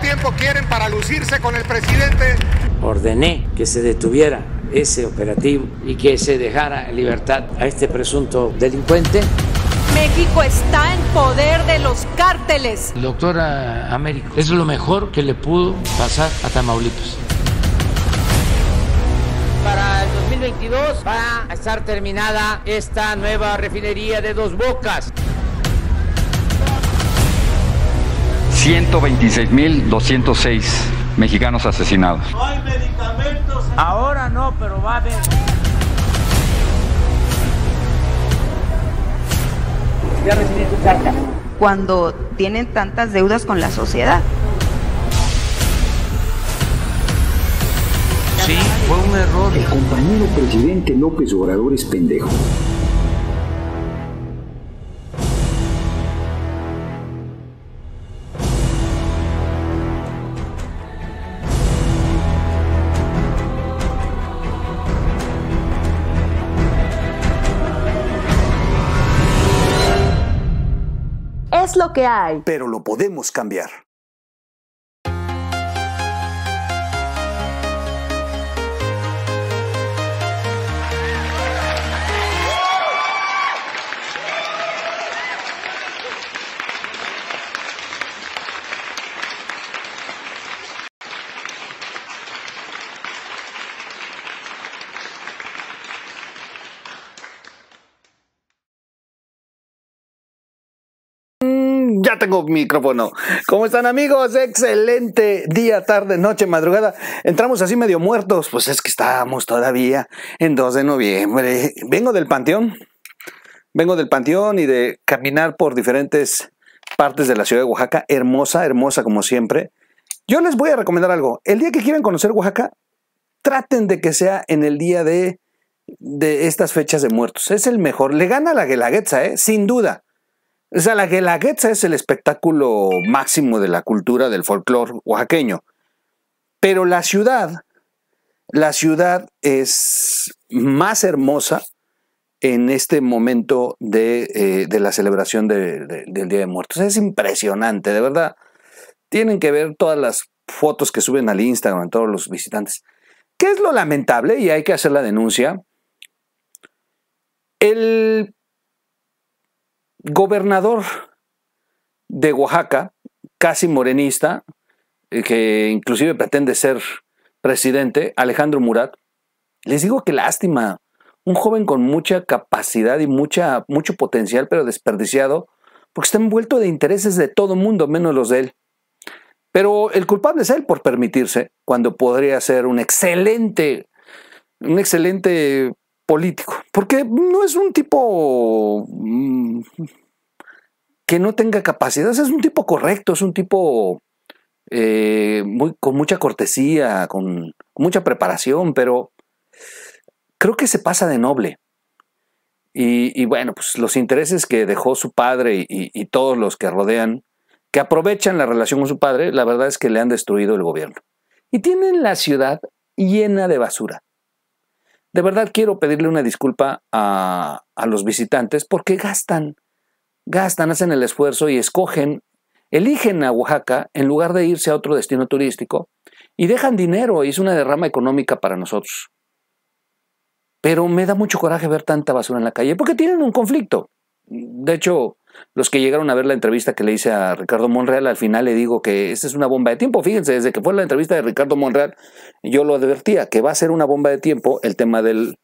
tiempo quieren para lucirse con el presidente? Ordené que se detuviera ese operativo y que se dejara en libertad a este presunto delincuente. México está en poder de los cárteles. Doctora Américo, es lo mejor que le pudo pasar a Tamaulipas. Para el 2022 va a estar terminada esta nueva refinería de dos bocas. 126.206 mexicanos asesinados. No hay medicamentos. Ahora no, pero va a haber. Cuando tienen tantas deudas con la sociedad. Sí, fue un error. El compañero presidente López Obrador es pendejo. Pero lo podemos cambiar. tengo micrófono. ¿Cómo están amigos? Excelente día, tarde, noche, madrugada. Entramos así medio muertos, pues es que estamos todavía en 2 de noviembre. Vengo del panteón, vengo del panteón y de caminar por diferentes partes de la ciudad de Oaxaca. Hermosa, hermosa como siempre. Yo les voy a recomendar algo. El día que quieran conocer Oaxaca, traten de que sea en el día de estas fechas de muertos. Es el mejor. Le gana la Guelaguetza, ¿eh? sin duda. O sea, la guelaguetza es el espectáculo máximo de la cultura del folclore oaxaqueño. Pero la ciudad, la ciudad es más hermosa en este momento de, eh, la celebración del Día de Muertos. Es impresionante, de verdad. Tienen que ver todas las fotos que suben al Instagram, todos los visitantes. ¿Qué es lo lamentable? Y hay que hacer la denuncia. El gobernador de Oaxaca, casi morenista, eh, que inclusive pretende ser presidente, Alejandro Murat, les digo que lástima, un joven con mucha capacidad y mucha, mucho potencial, pero desperdiciado, porque está envuelto de intereses de todo mundo, menos los de él. Pero el culpable es él por permitirse, cuando podría ser un excelente, un excelente político, porque no es un tipo mm, que no tenga capacidades, es un tipo correcto, es un tipo eh, muy, con mucha cortesía, con mucha preparación, pero creo que se pasa de noble. Y, bueno, pues los intereses que dejó su padre y todos los que rodean, que aprovechan la relación con su padre, la verdad es que le han destruido el gobierno. Y tienen la ciudad llena de basura de verdad quiero pedirle una disculpa a, los visitantes porque gastan, gastan, hacen el esfuerzo y escogen, eligen a Oaxaca en lugar de irse a otro destino turístico y dejan dinero y es una derrama económica para nosotros. Pero me da mucho coraje ver tanta basura en la calle porque tienen un conflicto. De hecho, los que llegaron a ver la entrevista que le hice a Ricardo Monreal, al final le digo que esta es una bomba de tiempo. Fíjense, desde que fue la entrevista de Ricardo Monreal, yo lo advertía que va a ser una bomba de tiempo el tema del,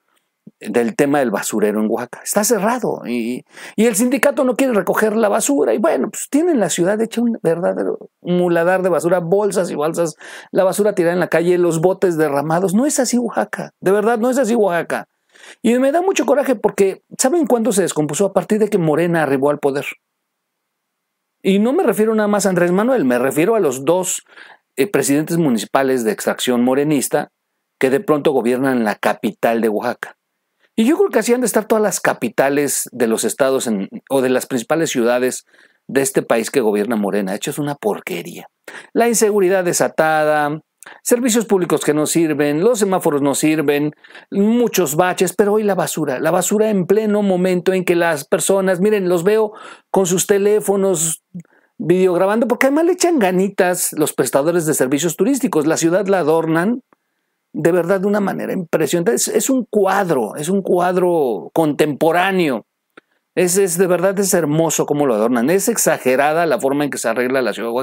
tema del basurero en Oaxaca. Está cerrado y, y, el sindicato no quiere recoger la basura. Y bueno, pues tienen la ciudad hecha un verdadero muladar de basura, bolsas y balsas, la basura tirada en la calle, los botes derramados. No es así Oaxaca, de verdad, no es así Oaxaca. Y me da mucho coraje porque, ¿saben cuándo se descompuso? A partir de que Morena arribó al poder. Y no me refiero nada más a Andrés Manuel, me refiero a los dos eh, presidentes municipales de extracción morenista que de pronto gobiernan la capital de Oaxaca. Y yo creo que así han de estar todas las capitales de los estados o de las principales ciudades de este país que gobierna Morena. De hecho, es una porquería. La inseguridad desatada, servicios públicos que no sirven, los semáforos no sirven, muchos baches, pero hoy la basura, la basura en pleno momento en que las personas, miren, los veo con sus teléfonos videograbando, porque además le echan ganitas los prestadores de servicios turísticos, la ciudad la adornan de verdad de una manera impresionante, es, un cuadro, es un cuadro contemporáneo. Es, de verdad es hermoso cómo lo adornan. Es exagerada la forma en que se arregla la ciudad de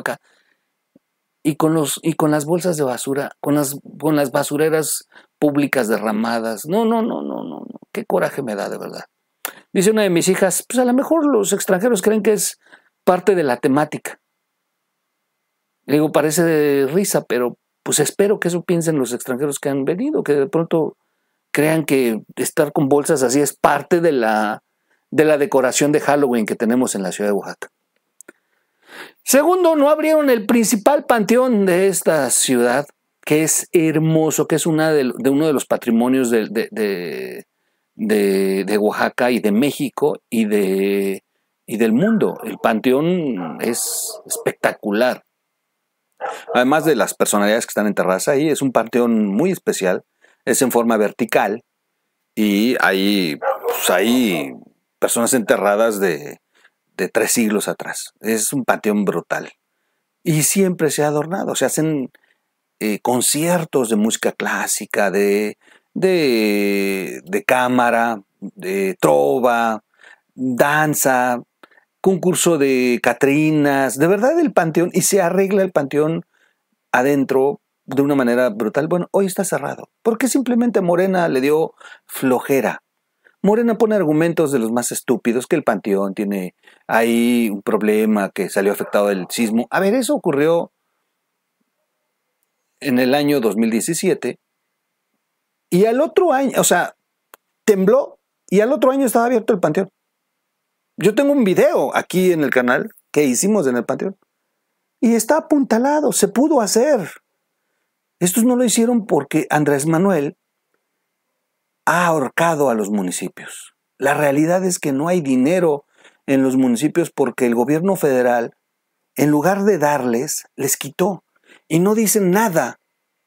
y con, los, y con las bolsas de basura, con las, con las basureras públicas derramadas. No, no, no, no, no, Qué coraje me da de verdad. Dice una de mis hijas, pues a lo mejor los extranjeros creen que es parte de la temática. Le digo, parece de risa, pero pues espero que eso piensen los extranjeros que han venido, que de pronto crean que estar con bolsas así es parte de la, de la decoración de Halloween que tenemos en la ciudad de Oaxaca. Segundo, no abrieron el principal panteón de esta ciudad, que es hermoso, que es una de, uno de los patrimonios de, Oaxaca y de México y, del mundo. El panteón es espectacular. Además de las personalidades que están enterradas ahí, es un panteón muy especial, es en forma vertical y hay pues, personas enterradas de, de tres siglos atrás. Es un panteón brutal. Y siempre se ha adornado, se hacen eh, conciertos de música clásica, de, de, cámara, de trova, danza, concurso de Catrinas, de verdad el panteón, y se arregla el panteón adentro de una manera brutal. Bueno, hoy está cerrado, porque simplemente Morena le dio flojera Morena pone argumentos de los más estúpidos, que el Panteón tiene ahí un problema que salió afectado del sismo. A ver, eso ocurrió en el año 2017 y al otro año, o sea, tembló y al otro año estaba abierto el Panteón. Yo tengo un video aquí en el canal que hicimos en el Panteón y está apuntalado, se pudo hacer. Estos no lo hicieron porque Andrés Manuel ha ahorcado a los municipios. La realidad es que no hay dinero en los municipios porque el gobierno federal, en lugar de darles, les quitó. Y no dicen nada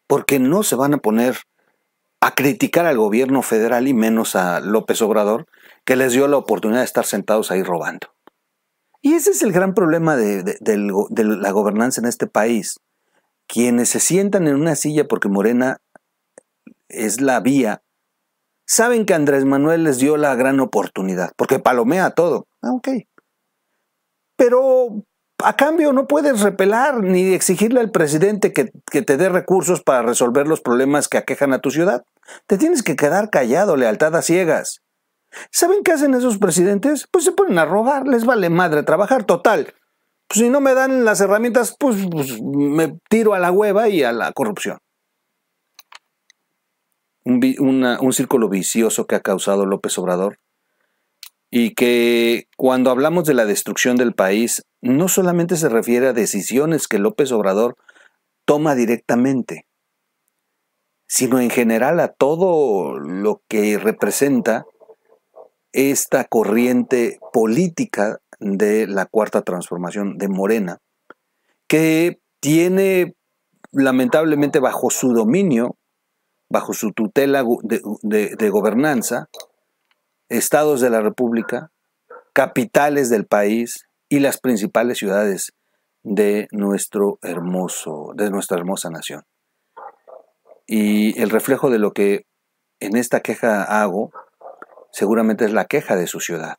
porque no se van a poner a criticar al gobierno federal y menos a López Obrador, que les dio la oportunidad de estar sentados ahí robando. Y ese es el gran problema de, la gobernanza en este país. Quienes se sientan en una silla porque Morena es la vía saben que Andrés Manuel les dio la gran oportunidad, porque palomea todo. Ah, ok. Pero a cambio no puedes repelar ni exigirle al presidente que, te dé recursos para resolver los problemas que aquejan a tu ciudad. Te tienes que quedar callado, lealtad a ciegas. ¿Saben qué hacen esos presidentes? Pues se ponen a robar, les vale madre trabajar, total. Pues si no me dan las herramientas, pues, pues me tiro a la hueva y a la corrupción un, círculo vicioso que ha causado López Obrador y que cuando hablamos de la destrucción del país, no solamente se refiere a decisiones que López Obrador toma directamente, sino en general a todo lo que representa esta corriente política de la cuarta transformación de Morena, que tiene lamentablemente bajo su dominio bajo su tutela de, gobernanza, estados de la República, capitales del país y las principales ciudades de, nuestro hermoso, de nuestra hermosa nación. Y el reflejo de lo que en esta queja hago seguramente es la queja de su ciudad.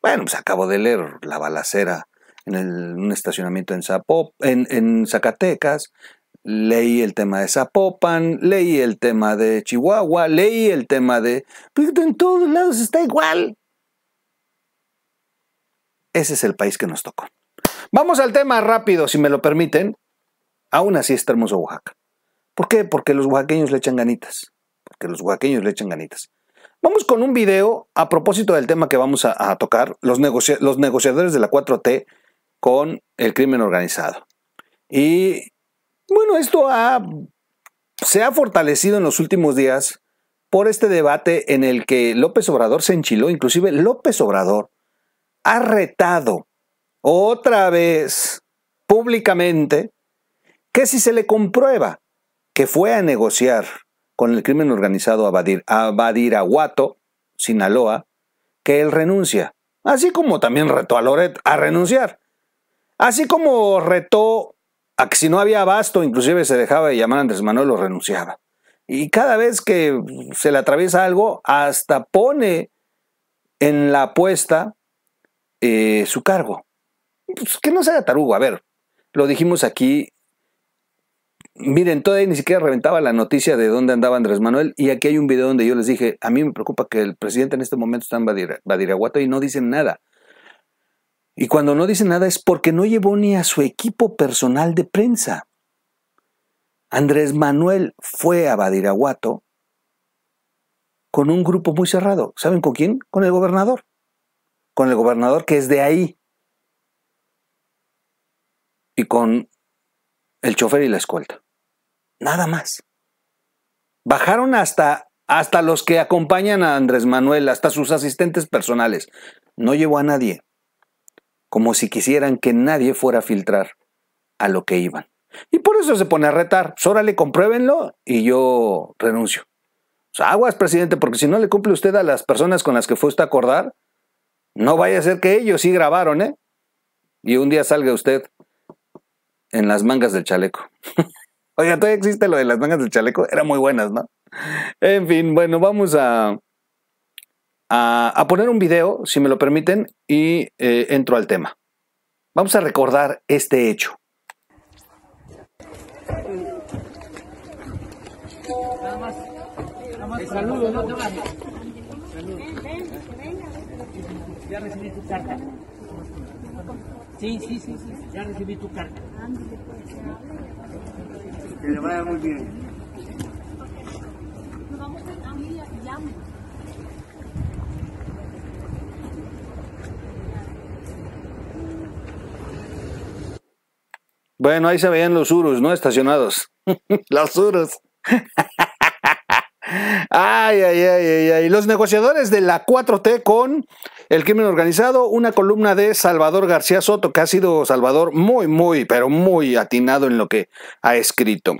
Bueno, pues acabo de leer la balacera en un estacionamiento en, Zapop, en, en Zacatecas, leí el tema de Zapopan, leí el tema de Chihuahua, leí el tema de... Pues, en todos lados está igual. Ese es el país que nos tocó. Vamos al tema rápido, si me lo permiten. Aún así está hermoso Oaxaca. ¿Por qué? Porque los oaxaqueños le echan ganitas. Porque los oaxaqueños le echan ganitas. Vamos con un video a propósito del tema que vamos a, tocar, los negociadores de la 4T con el crimen organizado. Y bueno, esto se ha fortalecido en los últimos días por este debate en el que López Obrador se enchiló, inclusive López Obrador ha retado otra vez públicamente que si se le comprueba que fue a negociar con el crimen organizado a, Badir, a Sinaloa, que él renuncia, así como también retó a Loret a renunciar, así como retó a que si no había abasto, inclusive se dejaba de llamar a Andrés Manuel o renunciaba. Y cada vez que se le atraviesa algo, hasta pone en la apuesta eh, su cargo. Pues que no sea tarugo, a ver, lo dijimos aquí. Miren, todavía ni siquiera reventaba la noticia de dónde andaba Andrés Manuel y aquí hay un video donde yo les dije, a mí me preocupa que el presidente en este momento está en Badiraguato y no dicen nada. Y cuando no dice nada es porque no llevó ni a su equipo personal de prensa. Andrés Manuel fue a Badiraguato con un grupo muy cerrado. ¿Saben con quién? Con el gobernador. Con el gobernador que es de ahí. Y con el chofer y la escolta. Nada más. Bajaron hasta, hasta los que acompañan a Andrés Manuel, hasta sus asistentes personales. No llevó a nadie como si quisieran que nadie fuera a filtrar a lo que iban. Y por eso se pone a retar. Pues, le compruébenlo y yo renuncio. O aguas, presidente, porque si no le cumple usted a las personas con las que fue usted a acordar, no vaya a ser que ellos sí grabaron, ¿eh? Y un día salga usted en las mangas del chaleco. Oiga, todavía existe lo de las mangas del chaleco. Eran muy buenas, ¿no? En fin, bueno, vamos a, a, a, poner un video, si me lo permiten, y eh, entro al tema. Vamos a recordar este hecho. Nada más, Saludos. saludo, Ya recibí tu carta. Sí, sí, sí, Ya recibí tu carta. Que le vaya muy bien. Nos vamos a familia, llamo. Bueno, ahí se veían los urus, ¿no? Estacionados. los urus. Ay, ay, ay, ay, ay. Los negociadores de la 4T con el crimen organizado, una columna de Salvador García Soto, que ha sido Salvador muy, muy, pero muy atinado en lo que ha escrito.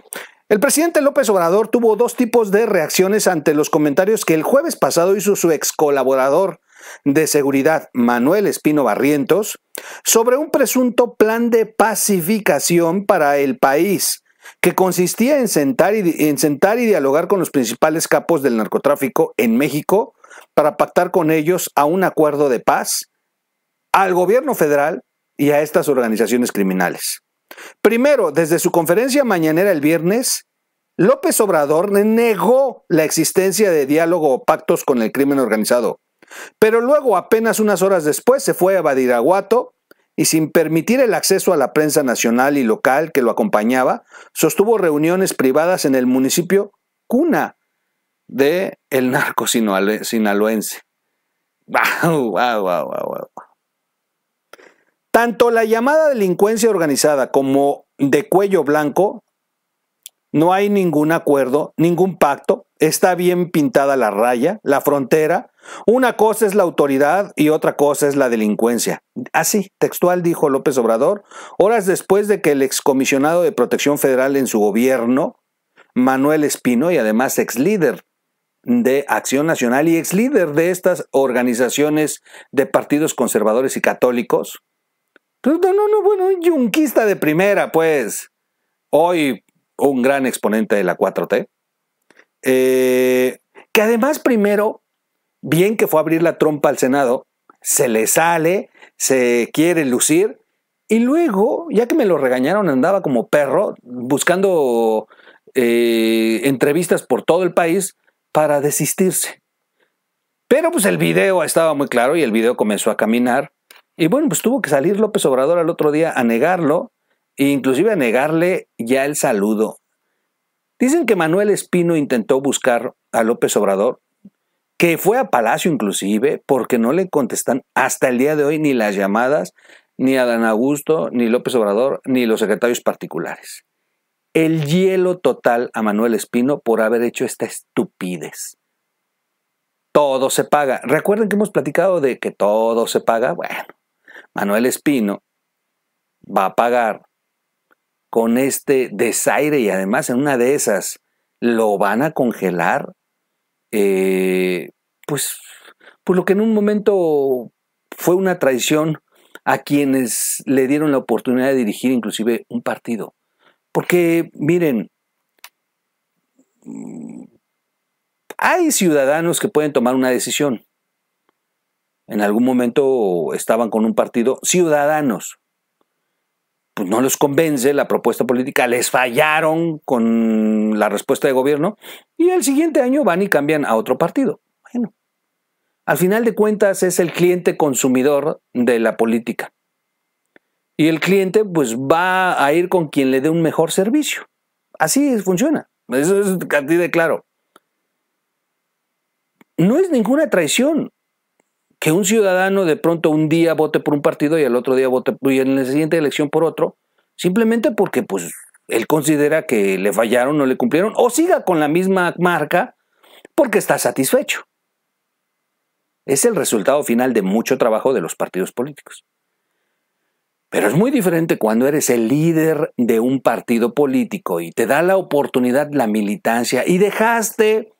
El presidente López Obrador tuvo dos tipos de reacciones ante los comentarios que el jueves pasado hizo su ex colaborador de Seguridad Manuel Espino Barrientos sobre un presunto plan de pacificación para el país que consistía en sentar, y, en sentar y dialogar con los principales capos del narcotráfico en México para pactar con ellos a un acuerdo de paz, al gobierno federal y a estas organizaciones criminales. Primero, desde su conferencia mañanera el viernes, López Obrador negó la existencia de diálogo o pactos con el crimen organizado pero luego, apenas unas horas después, se fue a Badiraguato y sin permitir el acceso a la prensa nacional y local que lo acompañaba, sostuvo reuniones privadas en el municipio cuna de el narco sinaloense. Tanto la llamada delincuencia organizada como de cuello blanco no hay ningún acuerdo, ningún pacto, está bien pintada la raya, la frontera. Una cosa es la autoridad y otra cosa es la delincuencia. Así, textual dijo López Obrador, horas después de que el excomisionado de Protección Federal en su gobierno, Manuel Espino, y además ex líder de Acción Nacional y ex líder de estas organizaciones de partidos conservadores y católicos. No, pues, no, no, bueno, yunquista de primera, pues. Hoy un gran exponente de la 4T, eh, que además primero, bien que fue a abrir la trompa al Senado, se le sale, se quiere lucir, y luego, ya que me lo regañaron, andaba como perro buscando eh, entrevistas por todo el país para desistirse. Pero pues el video estaba muy claro y el video comenzó a caminar. Y bueno, pues tuvo que salir López Obrador al otro día a negarlo inclusive a negarle ya el saludo. Dicen que Manuel Espino intentó buscar a López Obrador, que fue a Palacio inclusive, porque no le contestan hasta el día de hoy ni las llamadas, ni a Dan Augusto, ni López Obrador, ni los secretarios particulares. El hielo total a Manuel Espino por haber hecho esta estupidez. Todo se paga. Recuerden que hemos platicado de que todo se paga. Bueno, Manuel Espino va a pagar con este desaire y además en una de esas lo van a congelar, eh, pues, pues lo que en un momento fue una traición a quienes le dieron la oportunidad de dirigir inclusive un partido. Porque miren, hay ciudadanos que pueden tomar una decisión. En algún momento estaban con un partido, ciudadanos, pues no los convence la propuesta política, les fallaron con la respuesta de gobierno y el siguiente año van y cambian a otro partido. Bueno, al final de cuentas es el cliente consumidor de la política. Y el cliente pues va a ir con quien le dé un mejor servicio. Así funciona. Eso es cantidad de claro. No es ninguna traición que un ciudadano de pronto un día vote por un partido y el otro día vote y en la siguiente elección por otro, simplemente porque pues él considera que le fallaron, o le cumplieron, o siga con la misma marca porque está satisfecho. Es el resultado final de mucho trabajo de los partidos políticos. Pero es muy diferente cuando eres el líder de un partido político y te da la oportunidad la militancia y dejaste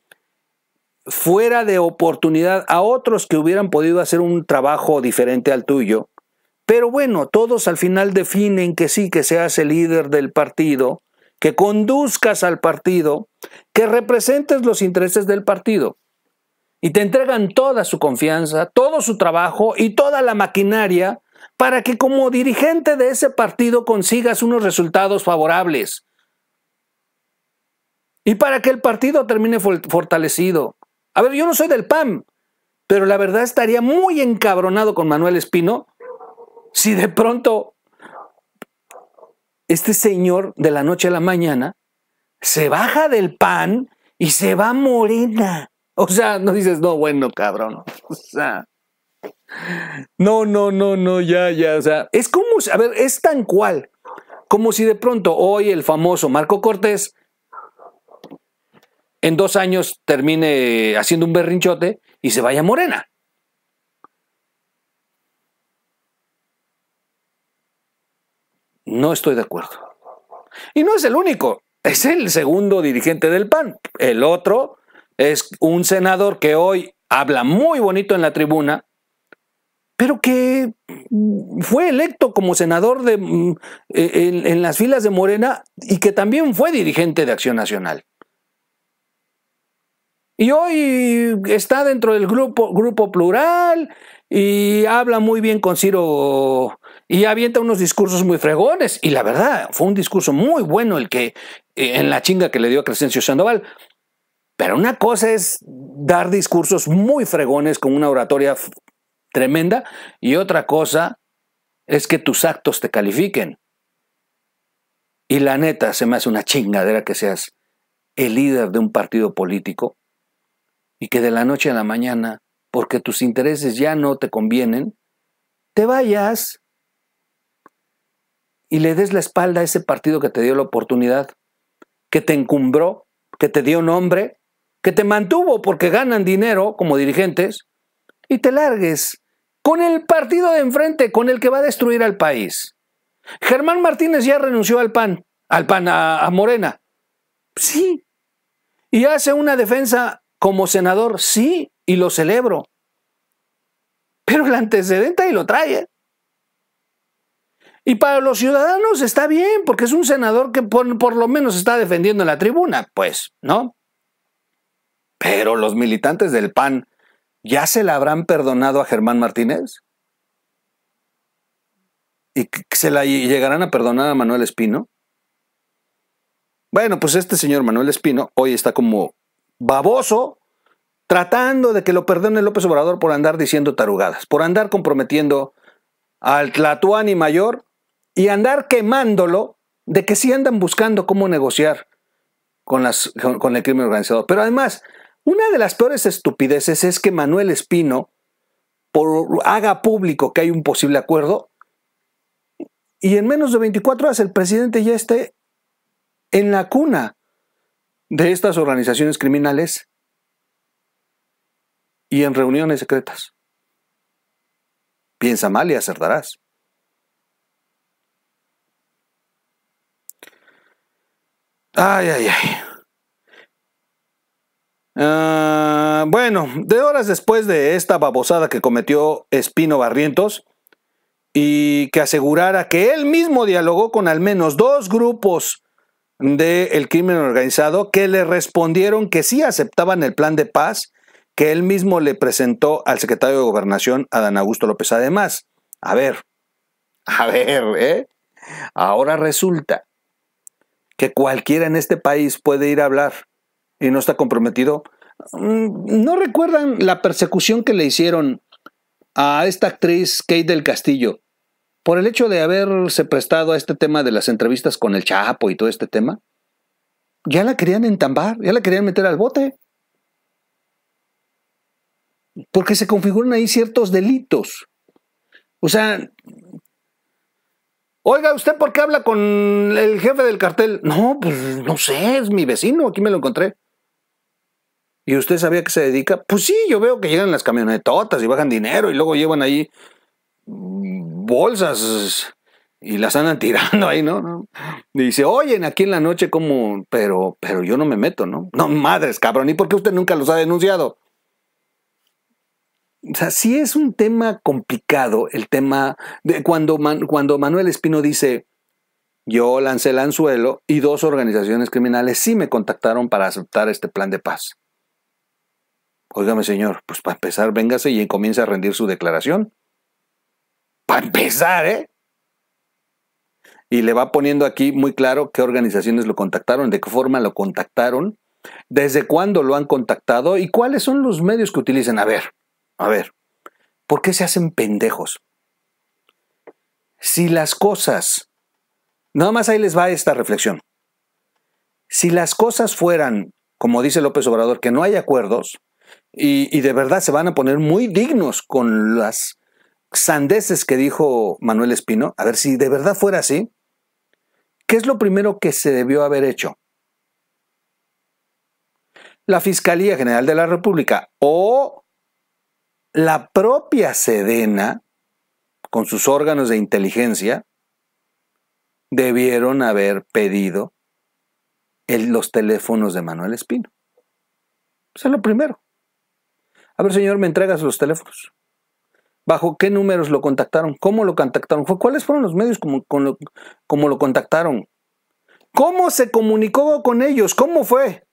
fuera de oportunidad a otros que hubieran podido hacer un trabajo diferente al tuyo. Pero bueno, todos al final definen que sí, que seas el líder del partido, que conduzcas al partido, que representes los intereses del partido. Y te entregan toda su confianza, todo su trabajo y toda la maquinaria para que como dirigente de ese partido consigas unos resultados favorables. Y para que el partido termine fortalecido. A ver, yo no soy del PAN, pero la verdad estaría muy encabronado con Manuel Espino si de pronto este señor de la noche a la mañana se baja del PAN y se va morena. O sea, no dices, no, bueno, cabrón. O sea, no, no, no, no, ya, ya. O sea, es como, a ver, es tan cual. Como si de pronto hoy el famoso Marco Cortés en dos años termine haciendo un berrinchote y se vaya morena. No estoy de acuerdo. Y no es el único, es el segundo dirigente del PAN. El otro es un senador que hoy habla muy bonito en la tribuna, pero que fue electo como senador de, mm, e, en las filas de Morena y que también fue dirigente de Acción Nacional. Y hoy está dentro del grupo, grupo plural y habla muy bien con Ciro y avienta unos discursos muy fregones. Y la verdad, fue un discurso muy bueno el que eh, en la chinga que le dio a Crescencio Sandoval. Pero una cosa es dar discursos muy fregones con una oratoria tremenda y otra cosa es que tus actos te califiquen. Y la neta, se me hace una chingadera que seas el líder de un partido político y que de la noche a la mañana, porque tus intereses ya no te convienen, te vayas y le des la espalda a ese partido que te dio la oportunidad, que te encumbró, que te dio nombre, que te mantuvo porque ganan dinero como dirigentes, y te largues con el partido de enfrente, con el que va a destruir al país. Germán Martínez ya renunció al PAN, al PAN, a, Morena. Sí. Y hace una defensa como senador, sí, y lo celebro. Pero el antecedente ahí lo trae. ¿eh? Y para los ciudadanos está bien, porque es un senador que por, lo menos está defendiendo la tribuna, pues, ¿no? Pero los militantes del PAN, ¿ya se la habrán perdonado a Germán Martínez? ¿Y se la llegarán a perdonar a Manuel Espino? Bueno, pues este señor Manuel Espino hoy está como baboso tratando de que lo perdone López Obrador por andar diciendo tarugadas, por andar comprometiendo al Tlatuani mayor y andar quemándolo de que sí andan buscando cómo negociar con, las, el crimen organizado. Pero además, una de las peores estupideces es que Manuel Espino por, haga público que hay un posible acuerdo y en menos de 24 horas el presidente ya esté en la cuna de estas organizaciones criminales y en reuniones secretas. Piensa mal y acertarás. Ay, ay, ay. Ah, bueno, de horas después de esta babosada que cometió Espino Barrientos y que asegurara que él mismo dialogó con al menos dos grupos del crimen organizado que le respondieron que sí aceptaban el plan de paz que él mismo le presentó al secretario de Gobernación, Adán Augusto López. Además, a ver, a ver, ¿eh? ahora resulta que cualquiera en este país puede ir a hablar y no está comprometido. Mm, ¿No recuerdan la persecución que le hicieron a esta actriz Kate del Castillo? por el hecho de haberse prestado a este tema de las entrevistas con el Chapo y todo este tema, ya la querían entambar, ya la querían meter al bote. Porque se configuran ahí ciertos delitos. O sea, oiga, ¿usted por qué habla con el jefe del cartel? No, pues no sé, es mi vecino, aquí me lo encontré. ¿Y usted sabía que se dedica? Pues sí, yo veo que llegan las camionetotas y bajan dinero y luego llevan ahí bolsas y las andan tirando ahí, ¿no? dice, oyen, aquí en la noche como, pero, pero yo no me meto, ¿no? No, madres, cabrón, ¿y por qué usted nunca los ha denunciado? O sea, sí es un tema complicado el tema de cuando, cuando Manuel Espino dice, yo lancé el anzuelo y dos organizaciones criminales sí me contactaron para aceptar este plan de paz. Óigame, señor, pues para empezar, véngase y comience a rendir su declaración. Para empezar, ¿eh? Y le va poniendo aquí muy claro qué organizaciones lo contactaron, de qué forma lo contactaron, desde cuándo lo han contactado y cuáles son los medios que utilizan. A ver, a ver, ¿por qué se hacen pendejos? Si las cosas, nada más ahí les va esta reflexión. Si las cosas fueran, como dice López Obrador, que no hay acuerdos y, y de verdad se van a poner muy dignos con las sandeces que dijo Manuel Espino, a ver si de verdad fuera así, ¿qué es lo primero que se debió haber hecho? La Fiscalía General de la República o la propia Sedena, con sus órganos de inteligencia, debieron haber pedido los teléfonos de Manuel Espino. Eso es lo primero. A ver, señor, ¿me entregas los teléfonos? ¿Bajo qué números lo contactaron? ¿Cómo lo contactaron? ¿Cuáles fueron los medios como, lo contactaron? ¿Cómo se comunicó con ellos? ¿Cómo fue?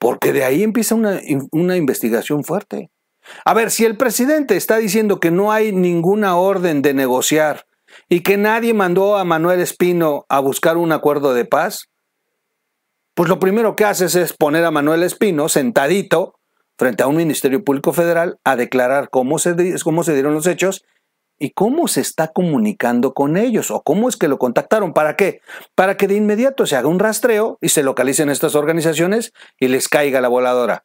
Porque de ahí empieza una, una, investigación fuerte. A ver, si el presidente está diciendo que no hay ninguna orden de negociar y que nadie mandó a Manuel Espino a buscar un acuerdo de paz, pues lo primero que haces es poner a Manuel Espino sentadito frente a un Ministerio Público Federal a declarar cómo se, cómo se dieron los hechos y cómo se está comunicando con ellos o cómo es que lo contactaron. ¿Para qué? Para que de inmediato se haga un rastreo y se localicen estas organizaciones y les caiga la voladora.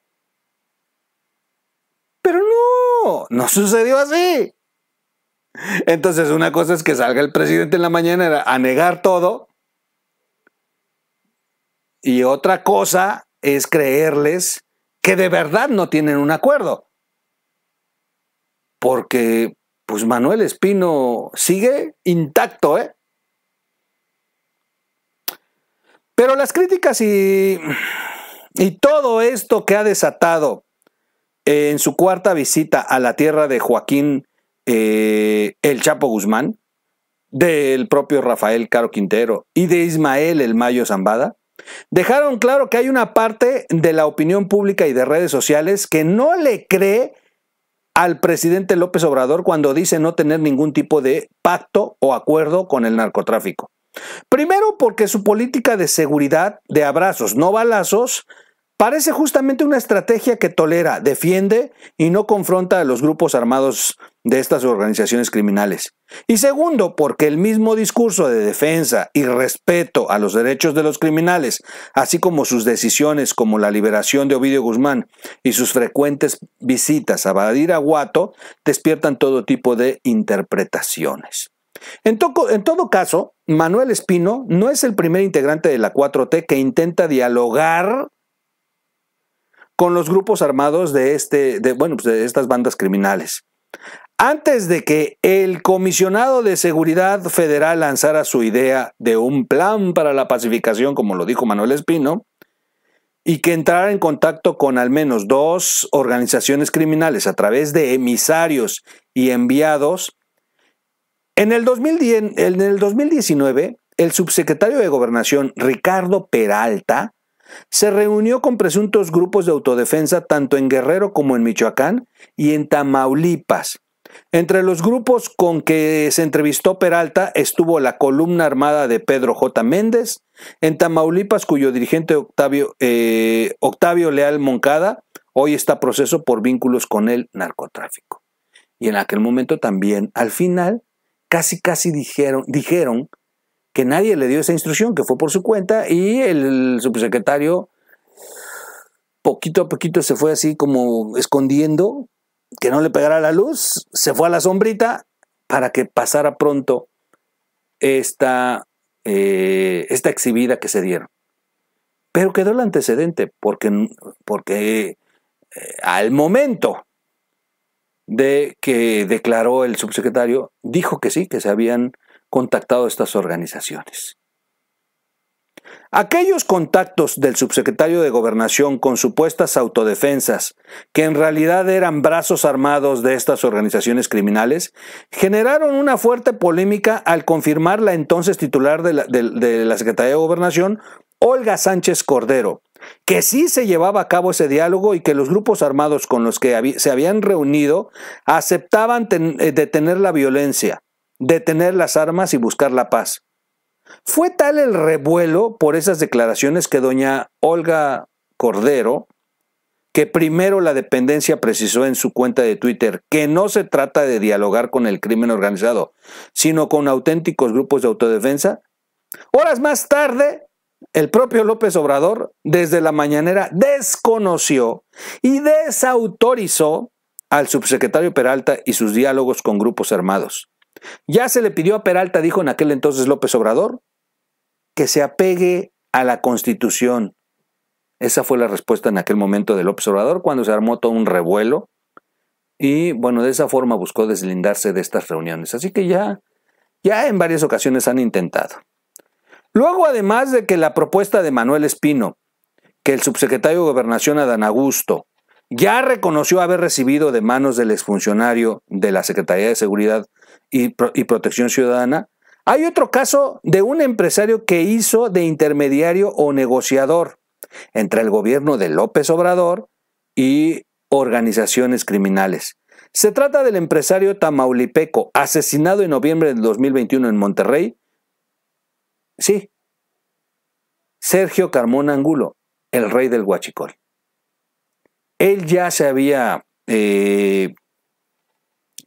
Pero no, no sucedió así. Entonces una cosa es que salga el presidente en la mañana a negar todo y otra cosa es creerles que de verdad no tienen un acuerdo. Porque, pues Manuel Espino sigue intacto, ¿eh? Pero las críticas y, y todo esto que ha desatado en su cuarta visita a la tierra de Joaquín eh, El Chapo Guzmán, del propio Rafael Caro Quintero y de Ismael El Mayo Zambada, Dejaron claro que hay una parte de la opinión pública y de redes sociales que no le cree al presidente López Obrador cuando dice no tener ningún tipo de pacto o acuerdo con el narcotráfico. Primero porque su política de seguridad de abrazos, no balazos, Parece justamente una estrategia que tolera, defiende y no confronta a los grupos armados de estas organizaciones criminales. Y segundo, porque el mismo discurso de defensa y respeto a los derechos de los criminales, así como sus decisiones como la liberación de Ovidio Guzmán y sus frecuentes visitas a Badiraguato, despiertan todo tipo de interpretaciones. En, en, todo caso, Manuel Espino no es el primer integrante de la 4T que intenta dialogar con los grupos armados de, este, bueno, pues de estas bandas criminales. Antes de que el comisionado de Seguridad Federal lanzara su idea de un plan para la pacificación, como lo dijo Manuel Espino, y que entrara en contacto con al menos dos organizaciones criminales a través de emisarios y enviados, en el, 2010, en el 2019, el subsecretario de Gobernación, Ricardo Peralta, se reunió con presuntos grupos de autodefensa tanto en Guerrero como en Michoacán y en Tamaulipas. Entre los grupos con que se entrevistó Peralta estuvo la columna armada de Pedro J. Méndez, en Tamaulipas cuyo dirigente Octavio, eh, Octavio Leal Moncada hoy está proceso por vínculos con el narcotráfico. Y en aquel momento también, al final, casi casi dijeron, dijeron que nadie le dio esa instrucción, que fue por su cuenta, y el subsecretario poquito a poquito se fue así como escondiendo, que no le pegara la luz, se fue a la sombrita para que pasara pronto esta, eh, esta exhibida que se dieron. Pero quedó el antecedente, porque, porque eh, al momento de que declaró el subsecretario, dijo que sí, que se habían contactado a estas organizaciones. Aquellos contactos del subsecretario de Gobernación con supuestas autodefensas, que en realidad eran brazos armados de estas organizaciones criminales, generaron una fuerte polémica al confirmar la entonces titular de la, de la Secretaría de Gobernación, Olga Sánchez Cordero, que sí se llevaba a cabo ese diálogo y que los grupos armados con los que se habían reunido aceptaban eh, detener la violencia detener las armas y buscar la paz. Fue tal el revuelo por esas declaraciones que doña Olga Cordero, que primero la dependencia precisó en su cuenta de Twitter que no se trata de dialogar con el crimen organizado, sino con auténticos grupos de autodefensa, horas más tarde el propio López Obrador desde la mañanera desconoció y desautorizó al subsecretario Peralta y sus diálogos con grupos armados. Ya se le pidió a Peralta, dijo en aquel entonces López Obrador, que se apegue a la Constitución. Esa fue la respuesta en aquel momento de López Obrador cuando se armó todo un revuelo y bueno, de esa forma buscó deslindarse de estas reuniones. Así que ya ya en varias ocasiones han intentado. Luego, además de que la propuesta de Manuel Espino, que el subsecretario de Gobernación Adán Augusto ya reconoció haber recibido de manos del exfuncionario de la Secretaría de Seguridad y, Protección Ciudadana. Hay otro caso de un empresario que hizo de intermediario o negociador entre el gobierno de López Obrador y organizaciones criminales. Se trata del empresario tamaulipeco asesinado en noviembre del 2021 en Monterrey. Sí, Sergio Carmón Angulo, el rey del Huachicol. Él ya se había eh,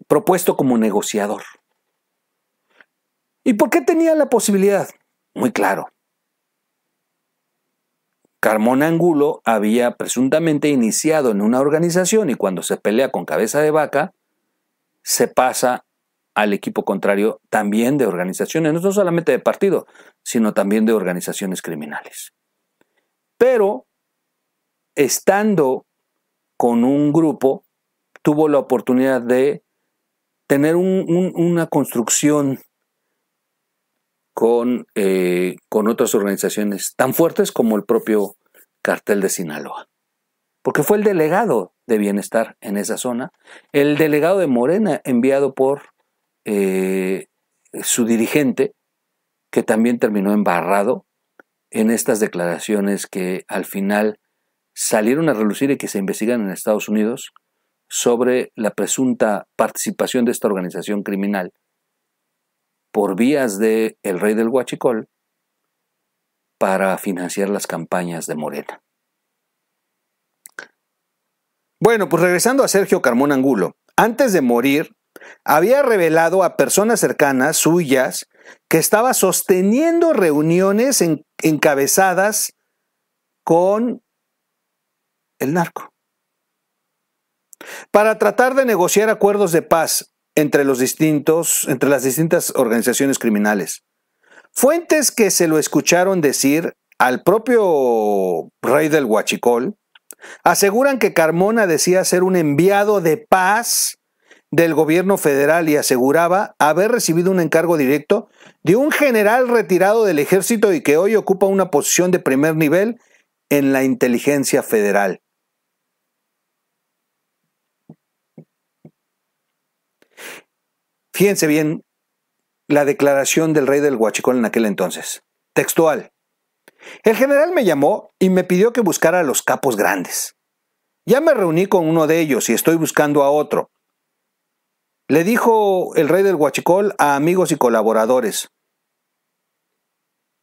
propuesto como negociador. ¿Y por qué tenía la posibilidad? Muy claro. Carmona Angulo había presuntamente iniciado en una organización y cuando se pelea con cabeza de vaca, se pasa al equipo contrario también de organizaciones, no solamente de partido, sino también de organizaciones criminales. Pero, estando con un grupo, tuvo la oportunidad de tener una construcción eh, con, otras organizaciones tan fuertes como el propio cartel de Sinaloa. Porque fue el delegado de bienestar en esa zona, el delegado de Morena enviado por eh, su dirigente, que también terminó embarrado en estas declaraciones que al final salieron a relucir y que se investigan en Estados Unidos sobre la presunta participación de esta organización criminal por vías del el rey del Huachicol para financiar las campañas de Morena. Bueno, pues regresando a Sergio Carmón Angulo, antes de morir, había revelado a personas cercanas suyas que estaba sosteniendo reuniones encabezadas con el narco para tratar de negociar acuerdos de paz entre, los distintos, entre las distintas organizaciones criminales. Fuentes que se lo escucharon decir al propio rey del Huachicol aseguran que Carmona decía ser un enviado de paz del gobierno federal y aseguraba haber recibido un encargo directo de un general retirado del ejército y que hoy ocupa una posición de primer nivel en la inteligencia federal. Fíjense bien la declaración del rey del Huachicol en aquel entonces. Textual. El general me llamó y me pidió que buscara a los capos grandes. Ya me reuní con uno de ellos y estoy buscando a otro. Le dijo el rey del Huachicol a amigos y colaboradores,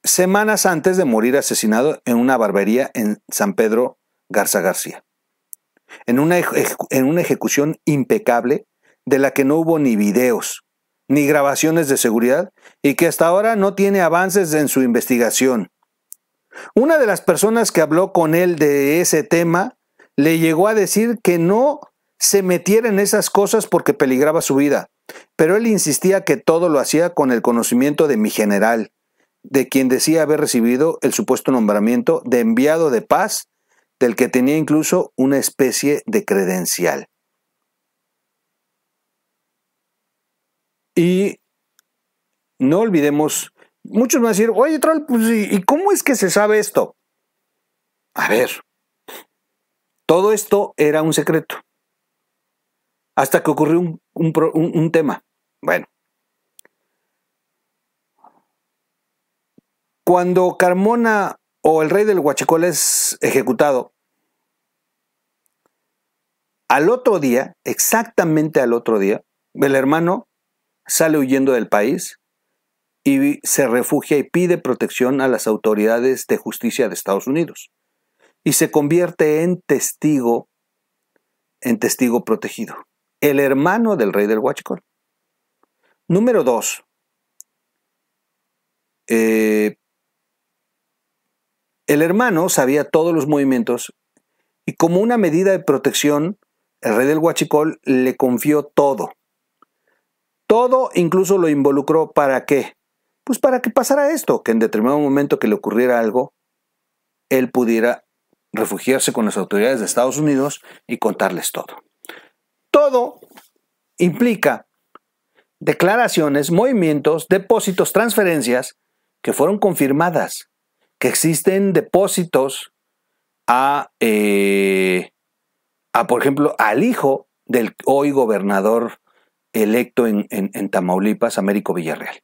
semanas antes de morir asesinado en una barbería en San Pedro Garza García, en una, en una ejecución impecable de la que no hubo ni videos, ni grabaciones de seguridad, y que hasta ahora no tiene avances en su investigación. Una de las personas que habló con él de ese tema le llegó a decir que no se metiera en esas cosas porque peligraba su vida, pero él insistía que todo lo hacía con el conocimiento de mi general, de quien decía haber recibido el supuesto nombramiento de enviado de paz, del que tenía incluso una especie de credencial. Y no olvidemos, muchos van a decir, oye, Troll, pues, ¿y cómo es que se sabe esto? A ver, todo esto era un secreto. Hasta que ocurrió un, tema. Bueno. Cuando Carmona o el rey del Huachicol es ejecutado, al otro día, exactamente al otro día, el hermano sale huyendo del país y se refugia y pide protección a las autoridades de justicia de Estados Unidos y se convierte en testigo en testigo protegido, el hermano del rey del Huachicol. Número dos, eh, el hermano sabía todos los movimientos y como una medida de protección, el rey del Huachicol le confió todo, todo incluso lo involucró para qué? Pues para que pasara esto, que en determinado momento que le ocurriera algo, él pudiera refugiarse con las autoridades de Estados Unidos y contarles todo. Todo implica declaraciones, movimientos, depósitos, transferencias que fueron confirmadas, que existen depósitos a, eh, a por ejemplo, al hijo del hoy gobernador electo en, Tamaulipas, Américo Villarreal.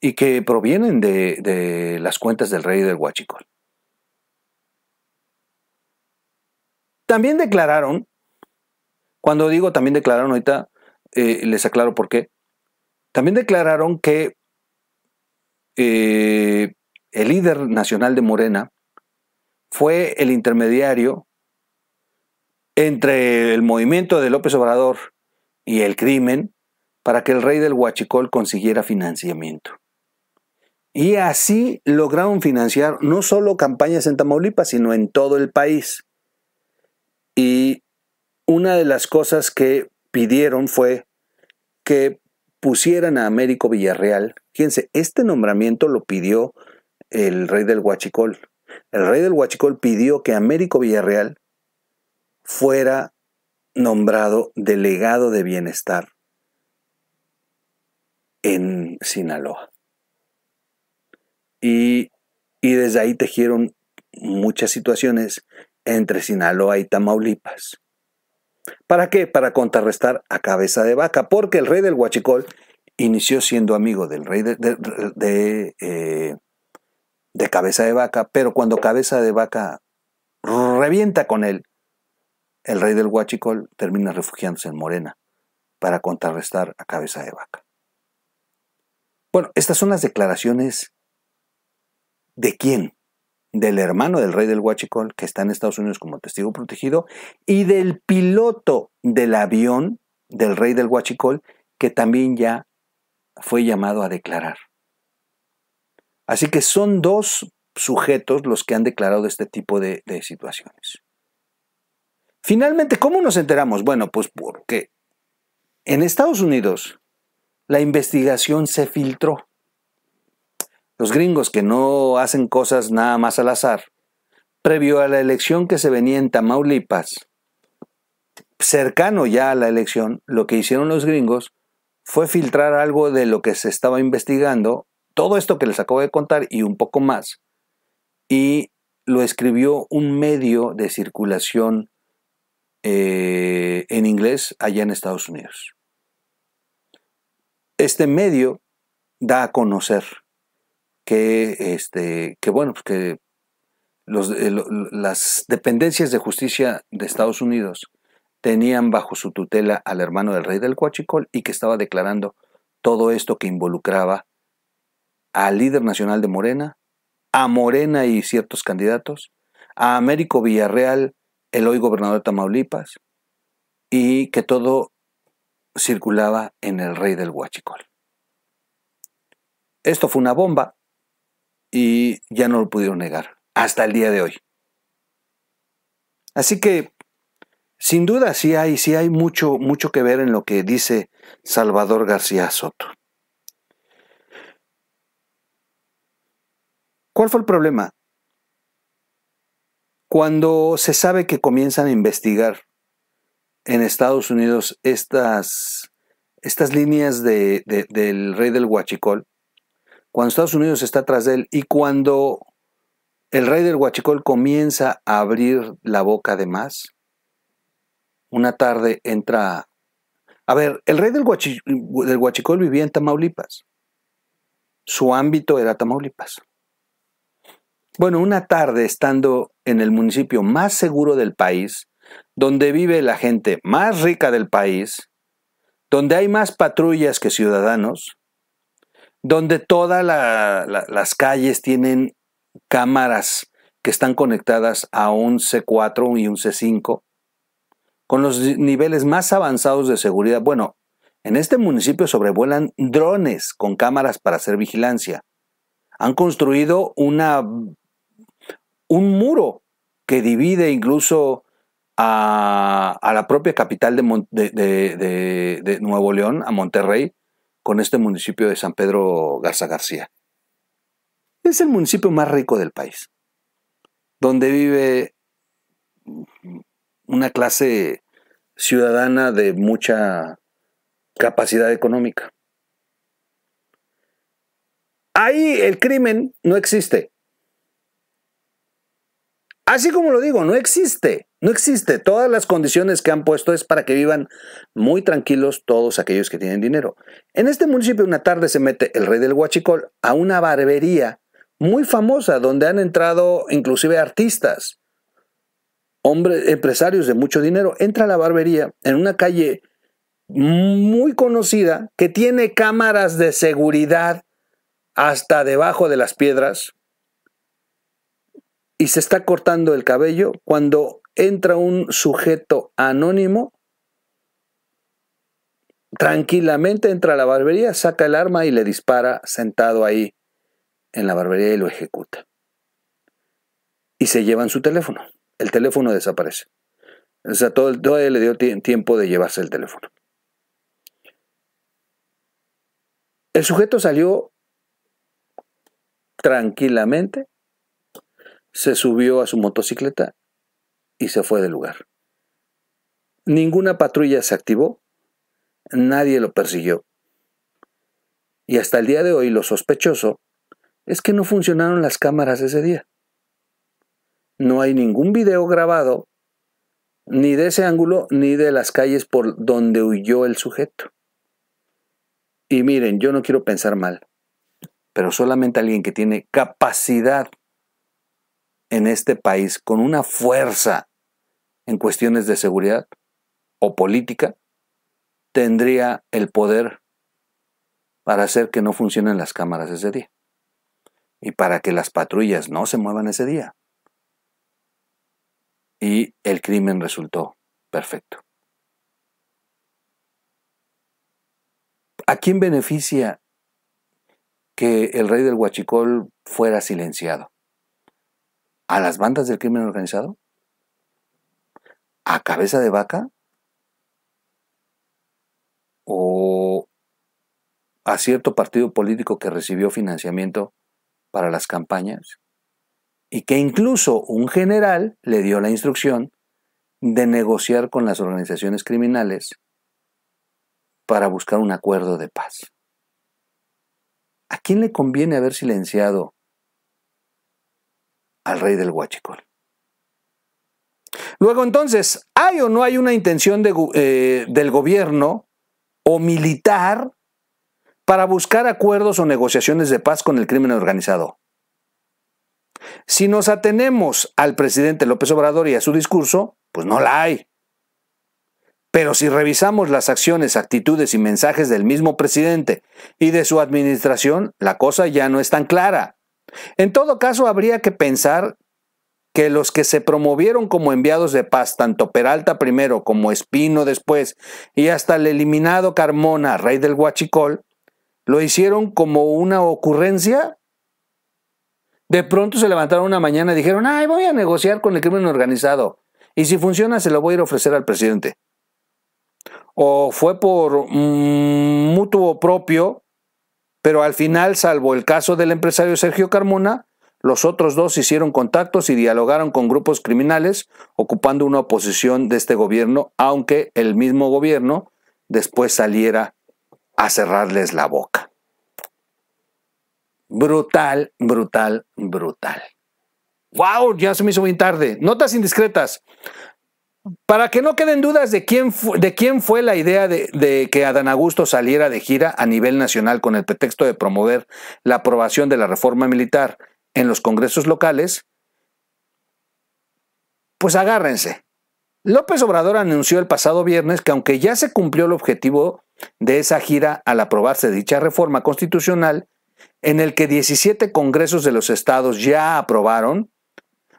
Y que provienen de, las cuentas del rey del Huachicol. También declararon, cuando digo también declararon ahorita, eh, les aclaro por qué, también declararon que eh, el líder nacional de Morena fue el intermediario entre el movimiento de López Obrador y el crimen para que el rey del Huachicol consiguiera financiamiento. Y así lograron financiar no solo campañas en Tamaulipas, sino en todo el país. Y una de las cosas que pidieron fue que pusieran a Américo Villarreal. Fíjense, este nombramiento lo pidió el rey del Huachicol. El rey del Huachicol pidió que Américo Villarreal fuera nombrado delegado de bienestar en Sinaloa. Y, desde ahí tejieron muchas situaciones entre Sinaloa y Tamaulipas. ¿Para qué? Para contrarrestar a cabeza de vaca, porque el rey del Huachicol inició siendo amigo del rey de, de eh, cabeza de vaca, pero cuando cabeza de vaca revienta con él, el rey del Huachicol termina refugiándose en Morena para contrarrestar a Cabeza de Vaca. Bueno, estas son las declaraciones de quién? Del hermano del rey del Huachicol, que está en Estados Unidos como testigo protegido, y del piloto del avión del rey del Huachicol, que también ya fue llamado a declarar. Así que son dos sujetos los que han declarado este tipo de, de situaciones. Finalmente, ¿cómo nos enteramos? Bueno, pues porque en Estados Unidos la investigación se filtró. Los gringos que no hacen cosas nada más al azar, previo a la elección que se venía en Tamaulipas, cercano ya a la elección, lo que hicieron los gringos fue filtrar algo de lo que se estaba investigando, todo esto que les acabo de contar y un poco más, y lo escribió un medio de circulación eh, en inglés allá en Estados Unidos. Este medio da a conocer que, este, bueno, pues que eh, las dependencias de justicia de Estados Unidos tenían bajo su tutela al hermano del rey del Coachicol y que estaba declarando todo esto que involucraba al líder nacional de Morena, a Morena y ciertos candidatos, a Américo Villarreal, el hoy gobernador de Tamaulipas, y que todo circulaba en el rey del Huachicol. Esto fue una bomba y ya no lo pudieron negar hasta el día de hoy. Así que, sin duda, sí hay, sí hay mucho, mucho que ver en lo que dice Salvador García Soto. ¿Cuál fue el problema? Cuando se sabe que comienzan a investigar en Estados Unidos estas, estas líneas del rey del Huachicol, cuando Estados Unidos está tras de él y cuando el rey del Huachicol comienza a abrir la boca de más, una tarde entra... A ver, el rey del, del Huachicol vivía en Tamaulipas. Su ámbito era Tamaulipas. Bueno, una tarde estando en el municipio más seguro del país, donde vive la gente más rica del país, donde hay más patrullas que ciudadanos, donde todas las calles tienen cámaras que están conectadas a un C4 y un C5, con los niveles más avanzados de seguridad. Bueno, en este municipio sobrevuelan drones con cámaras para hacer vigilancia. Han construido una un muro que divide incluso a, la propia capital de, Nuevo León, a Monterrey, con este municipio de San Pedro Garza García. Es el municipio más rico del país, donde vive una clase ciudadana de mucha capacidad económica. Ahí el crimen no existe. Así como lo digo, no existe, no existe. Todas las condiciones que han puesto es para que vivan muy tranquilos todos aquellos que tienen dinero. En este municipio una tarde se mete el rey del Huachicol a una barbería muy famosa donde han entrado inclusive artistas, hombres, empresarios de mucho dinero. Entra a la barbería en una calle muy conocida que tiene cámaras de seguridad hasta debajo de las piedras y se está cortando el cabello cuando entra un sujeto anónimo Tranquilamente entra a la barbería, saca el arma y le dispara sentado ahí en la barbería y lo ejecuta. Y se llevan su teléfono. El teléfono desaparece. O sea, todo, todavía le dio tiempo de llevarse el teléfono. El sujeto salió tranquilamente se subió a su motocicleta y se fue del lugar. Ninguna patrulla se activó, nadie lo persiguió. Y hasta el día de hoy lo sospechoso es que no funcionaron las cámaras ese día. No hay ningún video grabado, ni de ese ángulo, ni de las calles por donde huyó el sujeto. Y miren, yo no quiero pensar mal, pero solamente alguien que tiene capacidad en este país con una fuerza en cuestiones de seguridad o política, tendría el poder para hacer que no funcionen las cámaras ese día y para que las patrullas no se muevan ese día. Y el crimen resultó perfecto. ¿A quién beneficia que el rey del Huachicol fuera silenciado? a las bandas del crimen organizado, a cabeza de vaca o a cierto partido político que recibió financiamiento para las campañas y que incluso un general le dio la instrucción de negociar con las organizaciones criminales para buscar un acuerdo de paz. ¿A quién le conviene haber silenciado al rey del Huachicol. Luego entonces, ¿hay o no hay una intención eh, del gobierno o militar para buscar acuerdos o negociaciones de paz con el crimen organizado? Si nos atenemos al presidente López Obrador y a su discurso, pues no la hay. Pero si revisamos las acciones, actitudes y mensajes del mismo presidente y de su administración, la cosa ya no es tan clara. En todo caso, habría que pensar que los que se promovieron como enviados de paz, tanto Peralta primero como Espino después, y hasta el eliminado Carmona, rey del Huachicol, lo hicieron como una ocurrencia. De pronto se levantaron una mañana y dijeron, ay, voy a negociar con el crimen organizado, y si funciona se lo voy a ir a ofrecer al presidente. O fue por mm, mutuo propio pero al final, salvo el caso del empresario Sergio Carmona, los otros dos hicieron contactos y dialogaron con grupos criminales, ocupando una oposición de este gobierno, aunque el mismo gobierno después saliera a cerrarles la boca. Brutal, brutal, brutal. ¡Wow! Ya se me hizo muy tarde. Notas indiscretas. Para que no queden dudas de quién, de quién fue la idea de, de, que Adán Augusto saliera de gira a nivel nacional con el pretexto de promover la aprobación de la reforma militar en los congresos locales, pues agárrense. López Obrador anunció el pasado viernes que aunque ya se cumplió el objetivo de esa gira al aprobarse dicha reforma constitucional, en el que 17 congresos de los estados ya aprobaron,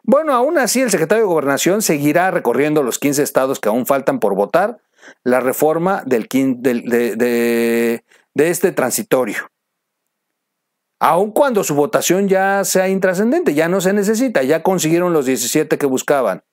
bueno, aún así el secretario de Gobernación seguirá recorriendo los 15 estados que aún faltan por votar la reforma de, este transitorio. Aun cuando su votación ya sea intrascendente, ya no se necesita, ya consiguieron los 17 que buscaban.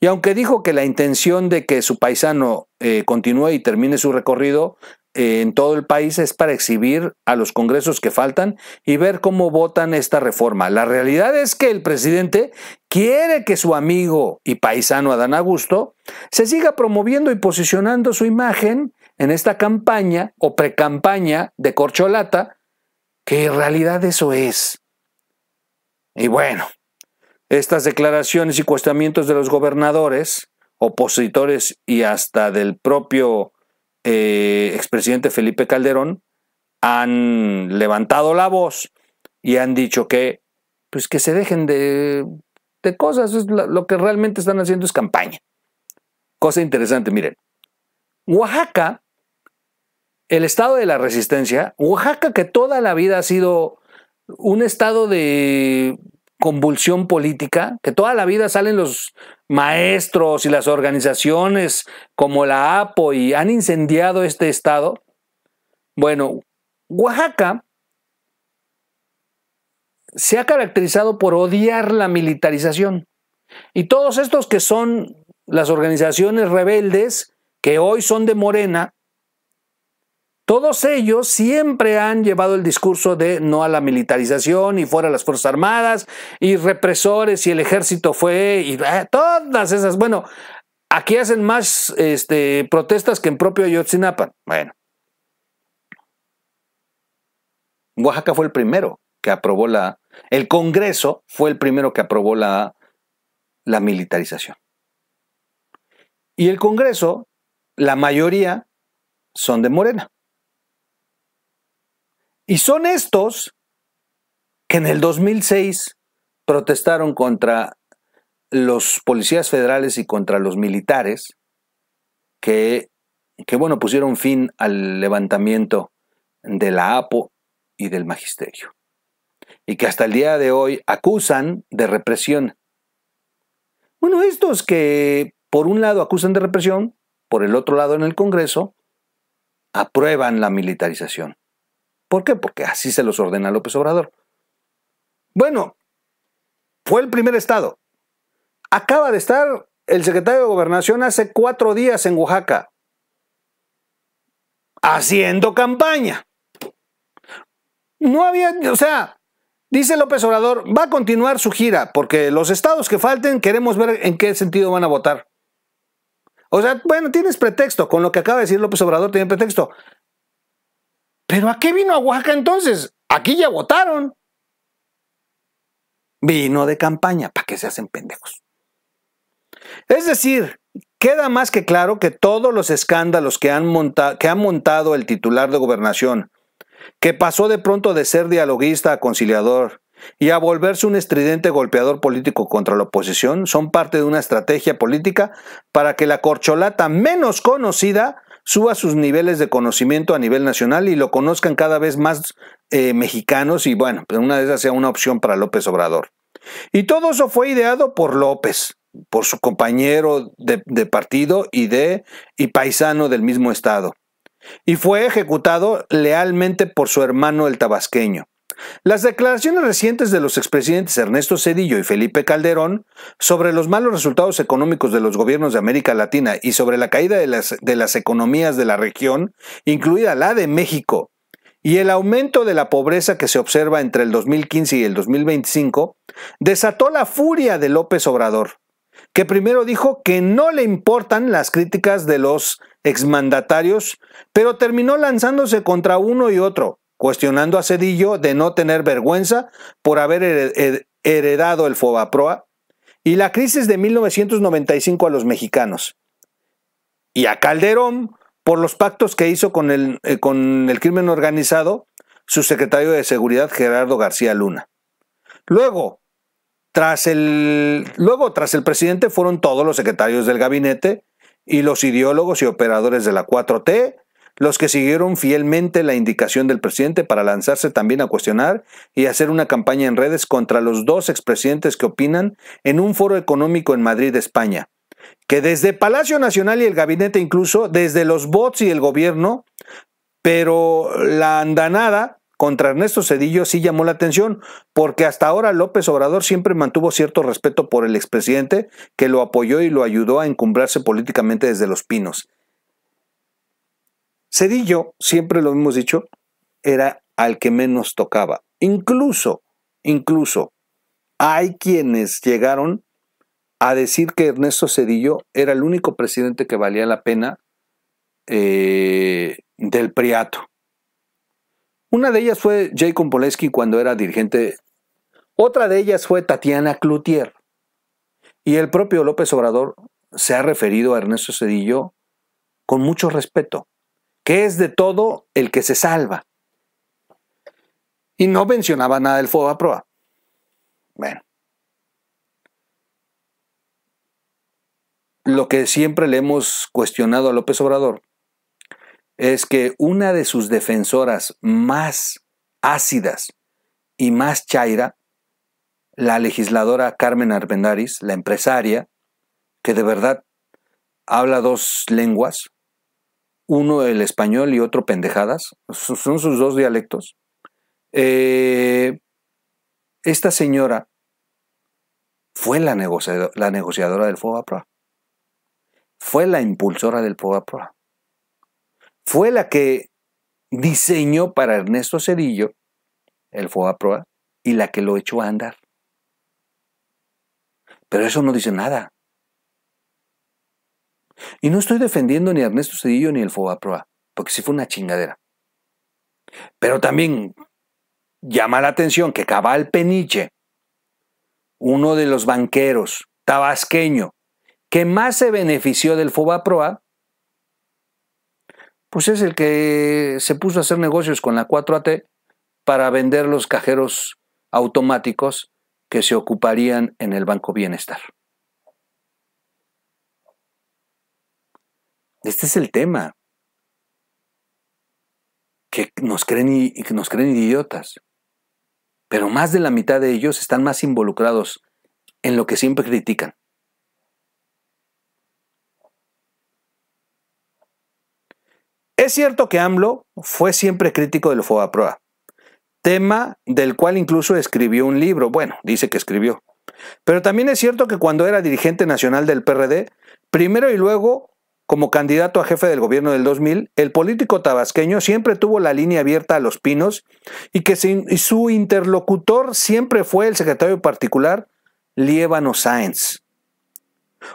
Y aunque dijo que la intención de que su paisano eh, continúe y termine su recorrido en todo el país es para exhibir a los congresos que faltan y ver cómo votan esta reforma. La realidad es que el presidente quiere que su amigo y paisano Adán Augusto se siga promoviendo y posicionando su imagen en esta campaña o precampaña de corcholata, que en realidad eso es. Y bueno, estas declaraciones y cuestionamientos de los gobernadores, opositores y hasta del propio eh, expresidente Felipe Calderón han levantado la voz y han dicho que, pues que se dejen de, cosas, es lo que realmente están haciendo es campaña. Cosa interesante, miren, Oaxaca, el estado de la resistencia, Oaxaca que toda la vida ha sido un estado de convulsión política, que toda la vida salen los maestros y las organizaciones como la APO y han incendiado este estado? Bueno, Oaxaca se ha caracterizado por odiar la militarización. Y todos estos que son las organizaciones rebeldes, que hoy son de Morena, todos ellos siempre han llevado el discurso de no a la militarización y fuera las Fuerzas Armadas y represores y el ejército fue y ah, todas esas. Bueno, aquí hacen más este, protestas que en propio Ayotzinapa. Bueno. Oaxaca fue el primero que aprobó la... El Congreso fue el primero que aprobó la, la militarización. Y el Congreso, la mayoría son de Morena. Y son estos que en el 2006 protestaron contra los policías federales y contra los militares, que, que bueno, pusieron fin al levantamiento de la APO y del magisterio, y que hasta el día de hoy acusan de represión. Bueno, estos que por un lado acusan de represión, por el otro lado en el Congreso, aprueban la militarización. ¿Por qué? Porque así se los ordena López Obrador. Bueno, fue el primer estado. Acaba de estar el secretario de Gobernación hace cuatro días en Oaxaca, haciendo campaña. No había, o sea, dice López Obrador, va a continuar su gira, porque los estados que falten queremos ver en qué sentido van a votar. O sea, bueno, tienes pretexto, con lo que acaba de decir López Obrador, tiene pretexto. ¿Pero a qué vino a Oaxaca entonces? Aquí ya votaron. Vino de campaña, para que se hacen pendejos. Es decir, queda más que claro que todos los escándalos que han, que han montado el titular de gobernación, que pasó de pronto de ser dialoguista a conciliador y a volverse un estridente golpeador político contra la oposición, son parte de una estrategia política para que la corcholata menos conocida suba sus niveles de conocimiento a nivel nacional y lo conozcan cada vez más eh, mexicanos y bueno, pues, una vez sea una opción para López Obrador. Y todo eso fue ideado por López, por su compañero de, de partido y de y paisano del mismo estado. Y fue ejecutado lealmente por su hermano el tabasqueño. Las declaraciones recientes de los expresidentes Ernesto Cedillo y Felipe Calderón sobre los malos resultados económicos de los gobiernos de América Latina y sobre la caída de las, de las economías de la región, incluida la de México, y el aumento de la pobreza que se observa entre el 2015 y el 2025, desató la furia de López Obrador, que primero dijo que no le importan las críticas de los exmandatarios, pero terminó lanzándose contra uno y otro, cuestionando a Cedillo de no tener vergüenza por haber heredado el Fobaproa y la crisis de 1995 a los mexicanos. Y a Calderón por los pactos que hizo con el, eh, con el crimen organizado su secretario de Seguridad Gerardo García Luna. Luego, tras el, luego, tras el presidente fueron todos los secretarios del gabinete y los ideólogos y operadores de la 4T los que siguieron fielmente la indicación del presidente para lanzarse también a cuestionar y hacer una campaña en redes contra los dos expresidentes que opinan en un foro económico en Madrid, España, que desde Palacio Nacional y el gabinete incluso, desde los bots y el gobierno, pero la andanada contra Ernesto Cedillo sí llamó la atención, porque hasta ahora López Obrador siempre mantuvo cierto respeto por el expresidente, que lo apoyó y lo ayudó a encumbrarse políticamente desde los pinos. Cedillo, siempre lo hemos dicho, era al que menos tocaba. Incluso, incluso, hay quienes llegaron a decir que Ernesto Cedillo era el único presidente que valía la pena eh, del Priato. Una de ellas fue Jacob Polesky cuando era dirigente. Otra de ellas fue Tatiana Cloutier. Y el propio López Obrador se ha referido a Ernesto Cedillo con mucho respeto que es de todo el que se salva. Y no mencionaba nada del a proa. Bueno. Lo que siempre le hemos cuestionado a López Obrador es que una de sus defensoras más ácidas y más chaira, la legisladora Carmen Arbendaris, la empresaria, que de verdad habla dos lenguas, uno el español y otro pendejadas, son sus dos dialectos. Eh, esta señora fue la, negociadora, del Proa, fue la impulsora del Proa, fue la que diseñó para Ernesto Cerillo el Proa y la que lo echó a andar. Pero eso no dice nada. Y no estoy defendiendo ni a Ernesto Cedillo ni el Fobaproa, porque sí fue una chingadera. Pero también llama la atención que Cabal Peniche, uno de los banqueros tabasqueño que más se benefició del Fobaproa, pues es el que se puso a hacer negocios con la 4AT para vender los cajeros automáticos que se ocuparían en el Banco Bienestar. Este es el tema. Que nos creen, y, nos creen idiotas. Pero más de la mitad de ellos están más involucrados en lo que siempre critican. Es cierto que AMLO fue siempre crítico del proa tema del cual incluso escribió un libro. Bueno, dice que escribió. Pero también es cierto que cuando era dirigente nacional del PRD, primero y luego como candidato a jefe del gobierno del 2000, el político tabasqueño siempre tuvo la línea abierta a los pinos y que su interlocutor siempre fue el secretario particular Liébano Sáenz.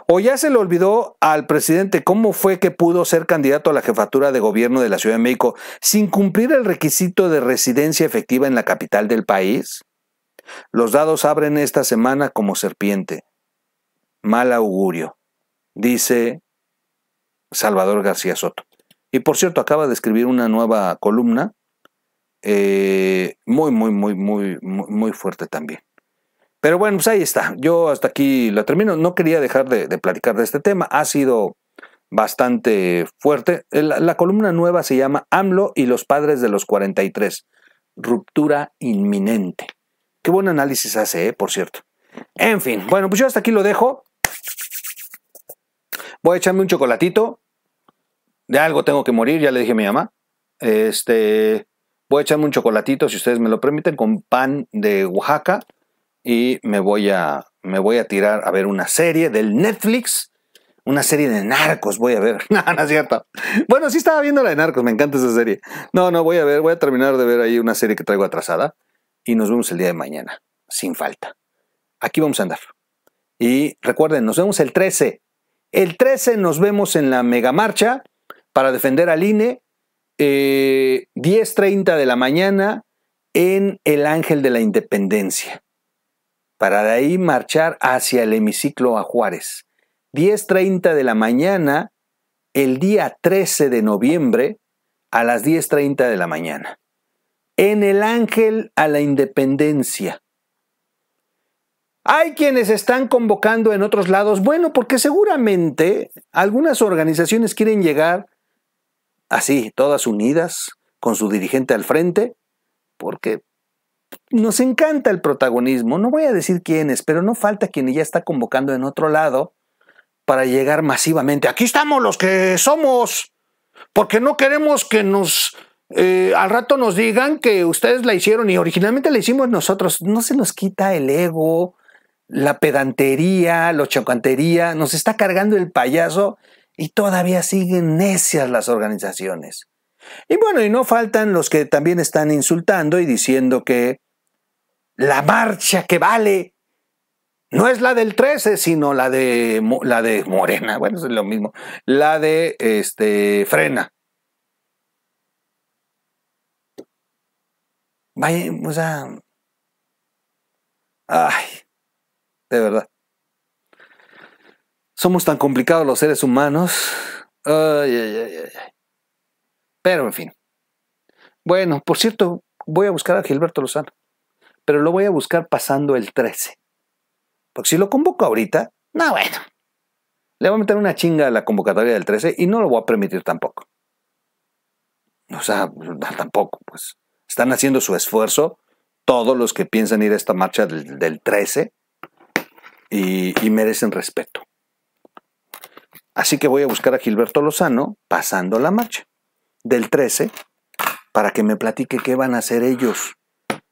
¿O ya se le olvidó al presidente cómo fue que pudo ser candidato a la jefatura de gobierno de la Ciudad de México sin cumplir el requisito de residencia efectiva en la capital del país? Los dados abren esta semana como serpiente. Mal augurio, dice Salvador García Soto. Y por cierto, acaba de escribir una nueva columna, eh, muy, muy, muy, muy, muy fuerte también. Pero bueno, pues ahí está. Yo hasta aquí lo termino. No quería dejar de, platicar de este tema. Ha sido bastante fuerte. La, columna nueva se llama AMLO y los padres de los 43. Ruptura inminente. Qué buen análisis hace, eh, por cierto. En fin, bueno, pues yo hasta aquí lo dejo. Voy a echarme un chocolatito de algo tengo que morir, ya le dije a mi mamá. Este, voy a echarme un chocolatito, si ustedes me lo permiten, con pan de Oaxaca y me voy a, me voy a tirar a ver una serie del Netflix. Una serie de narcos voy a ver. No, no es cierto. Bueno, sí estaba viendo la de narcos, me encanta esa serie. No, no, voy a ver, voy a terminar de ver ahí una serie que traigo atrasada y nos vemos el día de mañana, sin falta. Aquí vamos a andar. Y recuerden, nos vemos el 13. El 13 nos vemos en la mega marcha para defender al e, eh, INE, 10.30 de la mañana en el Ángel de la Independencia, para de ahí marchar hacia el hemiciclo a Juárez. 10.30 de la mañana, el día 13 de noviembre, a las 10.30 de la mañana, en el Ángel a la Independencia. Hay quienes están convocando en otros lados, bueno, porque seguramente algunas organizaciones quieren llegar así, todas unidas, con su dirigente al frente, porque nos encanta el protagonismo. No voy a decir quién es, pero no falta quien ya está convocando en otro lado para llegar masivamente. Aquí estamos los que somos, porque no queremos que nos... Eh, al rato nos digan que ustedes la hicieron y originalmente la hicimos nosotros. No se nos quita el ego, la pedantería, la chocantería, nos está cargando el payaso y todavía siguen necias las organizaciones. Y bueno, y no faltan los que también están insultando y diciendo que la marcha que vale no es la del 13, sino la de, la de Morena, bueno, es lo mismo, la de este, Frena. Vaya, o sea, ay, de verdad. Somos tan complicados los seres humanos. Pero en fin. Bueno, por cierto, voy a buscar a Gilberto Lozano. Pero lo voy a buscar pasando el 13. Porque si lo convoco ahorita, no, bueno. Le voy a meter una chinga a la convocatoria del 13 y no lo voy a permitir tampoco. O sea, tampoco, pues. Están haciendo su esfuerzo todos los que piensan ir a esta marcha del, 13 y merecen respeto. Así que voy a buscar a Gilberto Lozano pasando la marcha del 13 para que me platique qué van a hacer ellos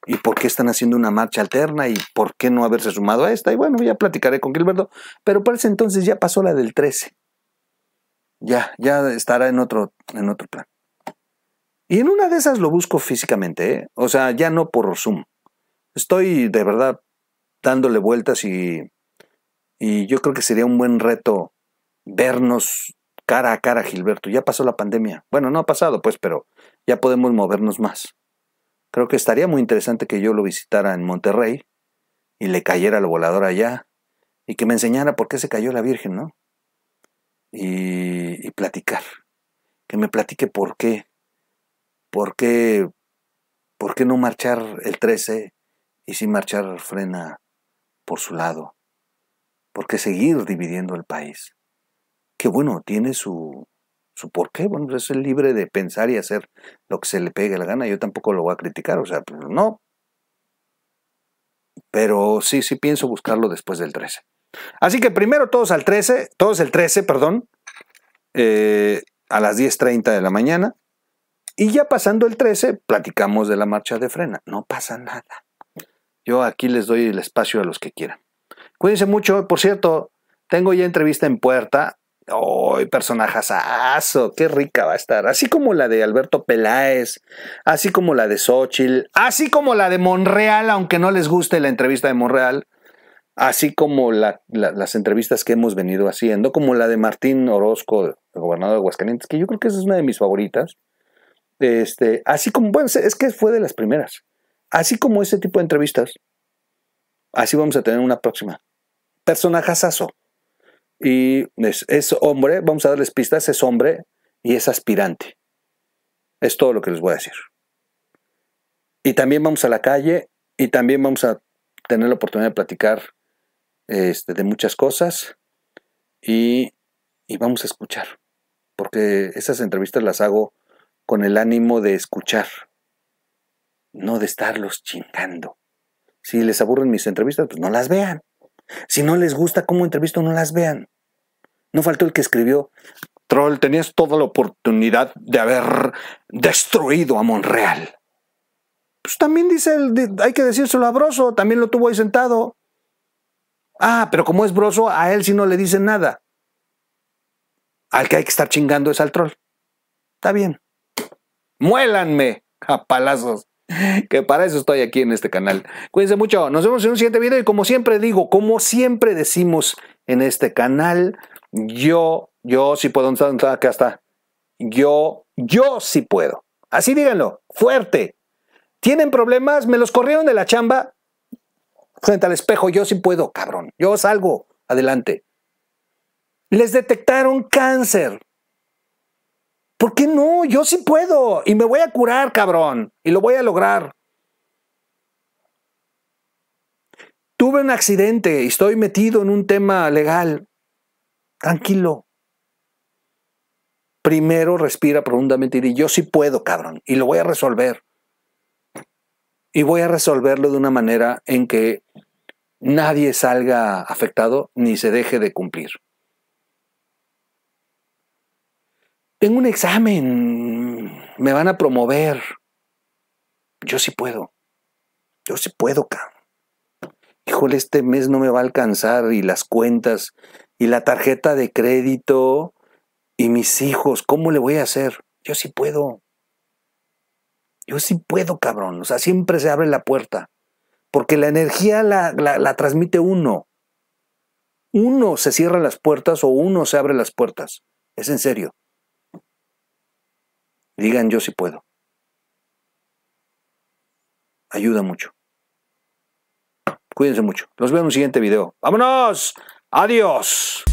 y por qué están haciendo una marcha alterna y por qué no haberse sumado a esta. Y bueno, ya platicaré con Gilberto, pero por ese entonces ya pasó la del 13. Ya, ya estará en otro, en otro plan. Y en una de esas lo busco físicamente, ¿eh? o sea, ya no por Zoom. Estoy de verdad dándole vueltas y, y yo creo que sería un buen reto vernos cara a cara, Gilberto. Ya pasó la pandemia. Bueno, no ha pasado, pues, pero ya podemos movernos más. Creo que estaría muy interesante que yo lo visitara en Monterrey y le cayera el volador allá y que me enseñara por qué se cayó la Virgen, ¿no? Y, platicar. Que me platique por qué. ¿Por qué, por qué no marchar el 13 y sin marchar frena por su lado? ¿Por qué seguir dividiendo el país? que bueno, tiene su, su porqué, bueno, es libre de pensar y hacer lo que se le pegue la gana, yo tampoco lo voy a criticar, o sea, pues, no. Pero sí, sí pienso buscarlo después del 13. Así que primero todos al 13, todos el 13, perdón, eh, a las 10.30 de la mañana. Y ya pasando el 13, platicamos de la marcha de frena. No pasa nada. Yo aquí les doy el espacio a los que quieran. Cuídense mucho. Por cierto, tengo ya entrevista en puerta ¡Ay, ¡Qué rica va a estar! Así como la de Alberto Peláez, así como la de Xochitl, así como la de Monreal, aunque no les guste la entrevista de Monreal, así como las entrevistas que hemos venido haciendo, como la de Martín Orozco, el gobernador de Aguascalientes, que yo creo que es una de mis favoritas. Este, así como, bueno, es que fue de las primeras. Así como ese tipo de entrevistas, así vamos a tener una próxima. Personajazazo y es, hombre, vamos a darles pistas, es hombre y es aspirante. Es todo lo que les voy a decir. Y también vamos a la calle y también vamos a tener la oportunidad de platicar este, de muchas cosas y, y vamos a escuchar, porque esas entrevistas las hago con el ánimo de escuchar, no de estarlos chingando. Si les aburren mis entrevistas, pues no las vean. Si no les gusta cómo entrevisto, no las vean. No faltó el que escribió. Troll, tenías toda la oportunidad de haber destruido a Monreal. Pues también dice, el, hay que decírselo a Broso, también lo tuvo ahí sentado. Ah, pero como es Broso, a él sí no le dicen nada. Al que hay que estar chingando es al troll. Está bien. Muélanme a palazos que para eso estoy aquí en este canal. Cuídense mucho, nos vemos en un siguiente video y como siempre digo, como siempre decimos en este canal, yo, yo sí puedo, acá está. Yo, yo sí puedo. Así díganlo, fuerte. ¿Tienen problemas? ¿Me los corrieron de la chamba? Frente al espejo, yo sí puedo, cabrón. Yo salgo adelante. Les detectaron cáncer. ¿Por qué no? Yo sí puedo y me voy a curar, cabrón, y lo voy a lograr. Tuve un accidente y estoy metido en un tema legal tranquilo. Primero respira profundamente y di, yo sí puedo, cabrón, y lo voy a resolver. Y voy a resolverlo de una manera en que nadie salga afectado ni se deje de cumplir. Tengo un examen, me van a promover. Yo sí puedo. Yo sí puedo, cabrón. Híjole, este mes no me va a alcanzar y las cuentas y la tarjeta de crédito y mis hijos, ¿cómo le voy a hacer? Yo sí puedo. Yo sí puedo, cabrón. O sea, siempre se abre la puerta. Porque la energía la, transmite uno. Uno se cierra las puertas o uno se abre las puertas. Es en serio. Digan, yo sí puedo. Ayuda mucho. Cuídense mucho. Los veo en un siguiente video. ¡Vámonos! Adiós.